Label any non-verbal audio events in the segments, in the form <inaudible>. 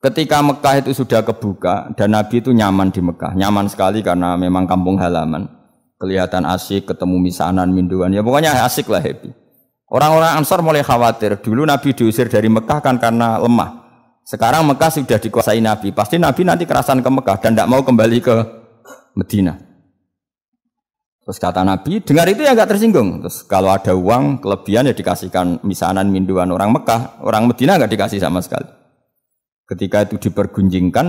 Ketika Mekah itu sudah kebuka dan Nabi itu nyaman di Mekah, nyaman sekali karena memang kampung halaman. Kelihatan asik, ketemu misanan, minduan, ya pokoknya asik lah happy. Orang-orang Ansor mulai khawatir. Dulu Nabi diusir dari Mekah kan karena lemah. Sekarang Mekah sudah dikuasai Nabi. Pasti Nabi nanti kerasan ke Mekah dan tidak mau kembali ke Medina. Terus kata Nabi, dengar itu ya nggak tersinggung. Terus kalau ada uang kelebihan ya dikasihkan misanan, minduan orang Mekah, orang Medina nggak dikasih sama sekali. Ketika itu dipergunjingkan,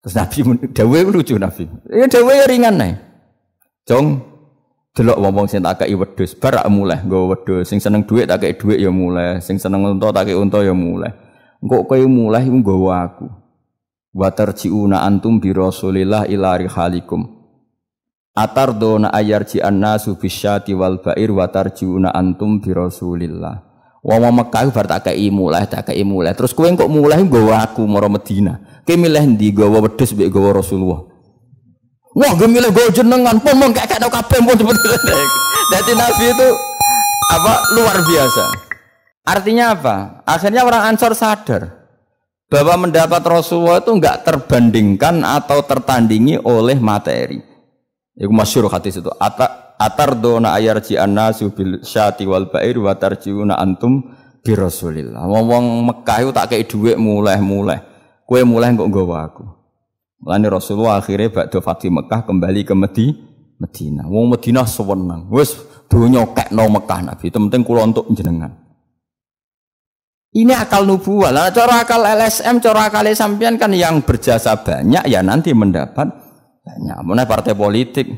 terus Nabi dawe lucu Nabi. Ya dawe ya ringan nih. Jong delok wong-wong sing tak kei wedhus, bar mulai nggo wedhus, sing seneng duit tak kei duit ya mulai, sing seneng unta tak kei unta ya mulai. Engko kowe mulai iku nggawa aku. Wa tarjiuna antum bi rasulillah ila rihalikum. Atardona ayarji annasu bisyati wal bair wa tarjiuna antum bi rasulillah. Wong wong Mekah bar tak kei mulai, tak kei mulai. Terus kowe kok mulai nggowo aku moro Medina. Ki milih ndi nggowo wedhus mbek nggowo Rasulullah? Wah, gue milih gawa jenengan pun mung kakek tau kabeh pun Jadi <laughs> Nabi itu apa luar biasa. Artinya apa? Akhirnya orang Ansor sadar bahwa mendapat Rasulullah itu enggak terbandingkan atau tertandingi oleh materi. Itu masyur hadis itu. Ata Atar ayar ji annasu bil syati wal bair wa tarjiuna antum bi rasulillah. Wong Mekah iku tak kei dhuwit mulai-mulai. Kowe mulai kok nggawa aku. Mulane Rasulullah akhirnya bakti Fatih Mekah kembali ke Medi Medina. Wong Medina sewenang. Wis donya kekno Mekah Nabi. Itu penting kula untuk jenengan. Ini akal nubuah. Lah cara akal LSM, cara akal sampean kan yang berjasa banyak ya nanti mendapat banyak. Mana partai politik,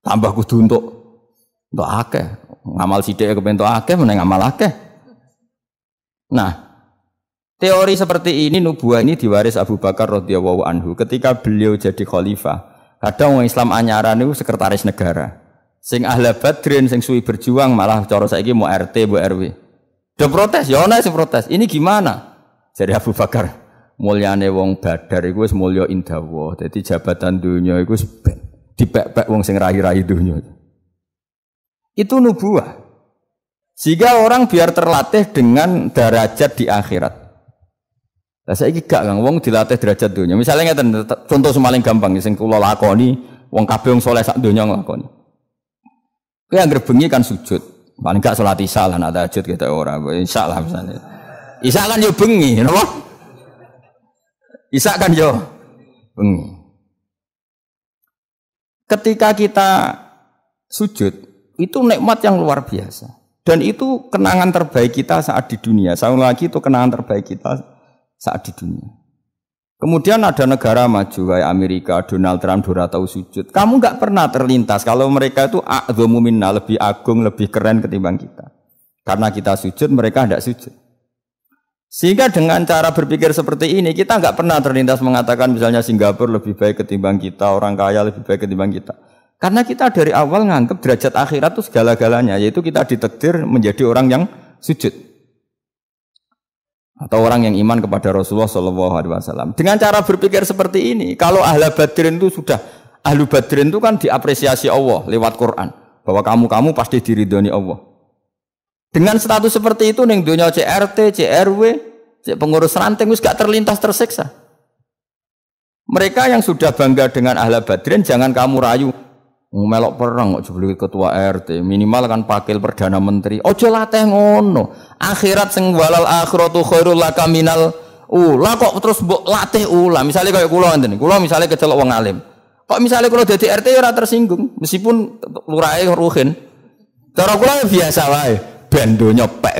Tambah kudu untuk untuk akeh. Ngamal sidik ya kepentok akeh, meneng ngamal akeh. Nah, Teori seperti ini nubuah ini diwaris Abu Bakar radhiyallahu anhu ketika beliau jadi khalifah. Kadang orang Islam anyaran itu sekretaris negara. Sing ahla badrin, sing suwi berjuang malah cara saiki mau RT, bu RW. Do protes, ya ana sing protes. Ini gimana? Jadi Abu Bakar mulyane wong Badar iku wis mulya indawa. Dadi jabatan dunia iku ben dipek-pek wong sing rahi-rahi dunia. Itu nubuah. Sehingga orang biar terlatih dengan derajat di akhirat. Lah saiki gak Kang, wong dilatih derajat dunia. Misalnya ngeten contoh semaling gampang sing kula lakoni, wong kabeh wong saleh sak donya nglakoni. Kowe gerbengi kan sujud. Paling gak salat isya lah nak tahajud kita ora, isya lah misalnya. Isya kan yo bengi, napa? Isya kan yo bengi ketika kita sujud itu nikmat yang luar biasa dan itu kenangan terbaik kita saat di dunia. Saya lagi itu kenangan terbaik kita saat di dunia. Kemudian ada negara maju kayak Amerika, Donald Trump, Dora tahu sujud. Kamu nggak pernah terlintas kalau mereka itu agung lebih agung, lebih keren ketimbang kita. Karena kita sujud, mereka tidak sujud. Sehingga dengan cara berpikir seperti ini kita nggak pernah terlintas mengatakan misalnya Singapura lebih baik ketimbang kita, orang kaya lebih baik ketimbang kita. Karena kita dari awal nganggap derajat akhirat itu segala-galanya, yaitu kita ditetir menjadi orang yang sujud atau orang yang iman kepada Rasulullah Shallallahu Alaihi Wasallam. Dengan cara berpikir seperti ini, kalau ahla badrin itu sudah ahlu badrin itu kan diapresiasi Allah lewat Quran bahwa kamu kamu pasti diridhoni Allah. Dengan status seperti itu neng dunia CRT, CRW, pengurus ranting wis gak terlintas tersiksa. Mereka yang sudah bangga dengan ahla badrin jangan kamu rayu melok perang kok jebule ketua RT minimal kan pakil perdana menteri ojo latih ngono akhirat sing walal akhiratu khairul laka minal ula kok terus mbok latih ula misalnya kayak kula ngenten kula misalnya kecelok wong alim kok misalnya kula dadi RT ya ora tersinggung meskipun lurai ruhin cara kula ya biasa wae ben donya pek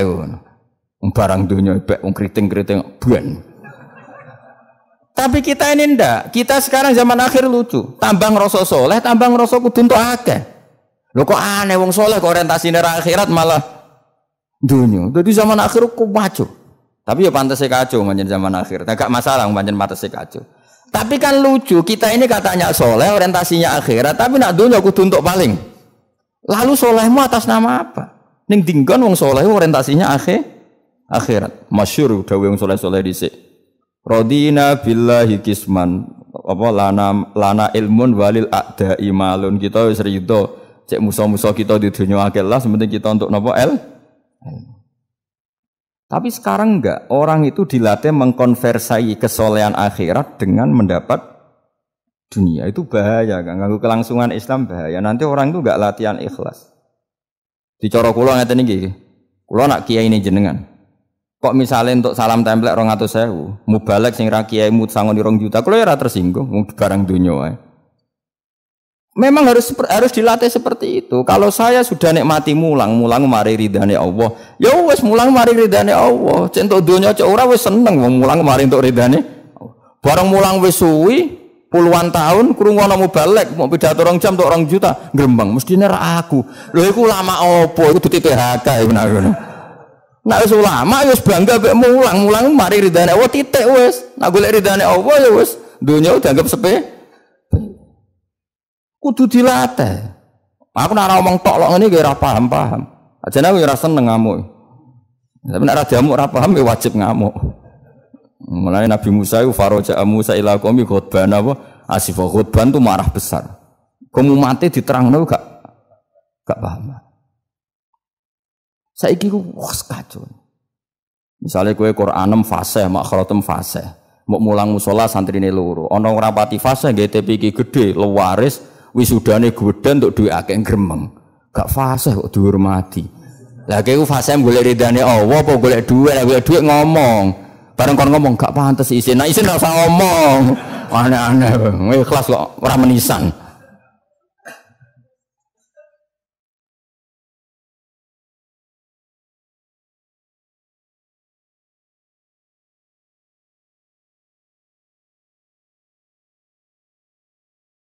Barang donya pek wong kriting-kriting ben. Tapi kita ini ndak. Kita sekarang zaman akhir lucu. Tambang rasa soleh, tambang rasa kudu entuk akeh. Lho kok aneh wong soleh kok orientasine akhirat malah donya. Jadi zaman akhir kok maju Tapi ya pantas kacau manjen zaman akhir. Enggak masalah manjen pantas kacau. Tapi kan lucu, kita ini katanya soleh, orientasinya akhirat, tapi nak dunia kudu untuk paling. Lalu solehmu atas nama apa? Ning dinggon wong soleh orientasinya akhir akhirat. Masyur udah wong soleh soleh dhisik. Rodina billahi kisman apa lana lana ilmun walil ada imalun kita wis rido cek musa-musa kita di dunia akeh lah sementing kita untuk nopo el tapi sekarang enggak orang itu dilatih mengkonversai kesolehan akhirat dengan mendapat dunia itu bahaya kan ganggu kelangsungan Islam bahaya nanti orang itu enggak latihan ikhlas di kulo ngerti ya gini. Kulo nak kiai ini jenengan. Kok misalnya untuk salam template rong atau sewu, balik sing rakyat kiai mut di rong juta, kulo ya tersinggung, mau barang dunia wae. Memang harus harus dilatih seperti itu. Kalau saya sudah nikmati mulang, mulang mari ridhani Allah. Ya wes mulang mari ridhani Allah. Cintu dunia cewa wes seneng mau mulang mari untuk ridhani. Barang mulang wes suwi, puluhan tahun kurung mau mubalek mau beda orang jam tuh orang juta gerembang mesti nera aku lho aku lama itu iku dite PHK benar benar Nah wes ulama wes ya bangga mau ulang-ulang mari ridane Allah titik wes Nak gule ridane Allah ya dunia udah dianggap sepe. Kudu dilatih. Aku narawang omong tok lo ini ora paham-paham. aja aku ya rasa seneng Tapi nak ra diamuk paham ya wajib ngamuk. Mulai Nabi Musa itu faroja Musa ila qaumi khutban apa? Asifah khutban itu marah besar. Kamu mati diterang, diterangno gak gak paham. Saiki ku wes kacau. Misalnya kue Quranem fasih, makhrotem fase, Mau mulang musola santri ini luru. Ono rapati fase, GTP ki gede, lewaris, wisudane gudan untuk duit akeh gremeng. Gak fase kok dihormati. Lah kue fase golek ridane Allah, apa golek duit, golek duit ngomong. Bareng kon ngomong gak pantas isin. Nah isin gak usah ngomong. Aneh-aneh. Ikhlas kok orang menisan.